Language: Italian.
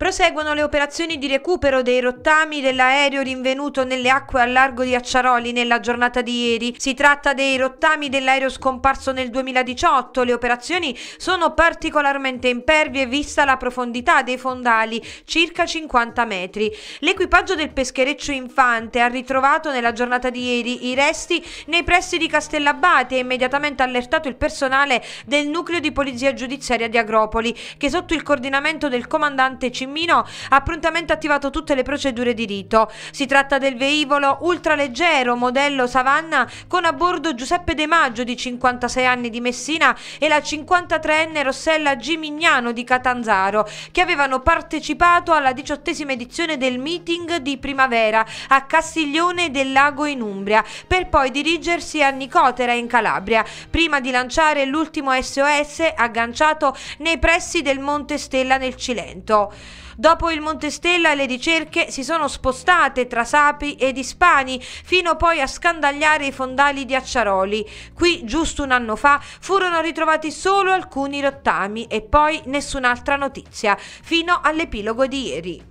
Proseguono le operazioni di recupero dei rottami dell'aereo rinvenuto nelle acque al largo di Acciaroli nella giornata di ieri. Si tratta dei rottami dell'aereo scomparso nel 2018. Le operazioni sono particolarmente impervie vista la profondità dei fondali, circa 50 metri. L'equipaggio del peschereccio Infante ha ritrovato nella giornata di ieri i resti nei pressi di Castellabate e immediatamente allertato il personale del nucleo di polizia giudiziaria di Agropoli che sotto il coordinamento del comandante Corte Cimmino ha prontamente attivato tutte le procedure di rito. Si tratta del veicolo ultraleggero modello Savanna con a bordo Giuseppe De Maggio di 56 anni di Messina e la 53enne Rossella Gimignano di Catanzaro che avevano partecipato alla diciottesima edizione del meeting di primavera a Castiglione del Lago in Umbria per poi dirigersi a Nicotera in Calabria prima di lanciare l'ultimo SOS agganciato nei pressi del Monte Stella nel Cilento. Dopo il Montestella le ricerche si sono spostate tra Sapi ed Ispani fino poi a scandagliare i fondali di Acciaroli. Qui, giusto un anno fa, furono ritrovati solo alcuni rottami e poi nessun'altra notizia, fino all'epilogo di ieri.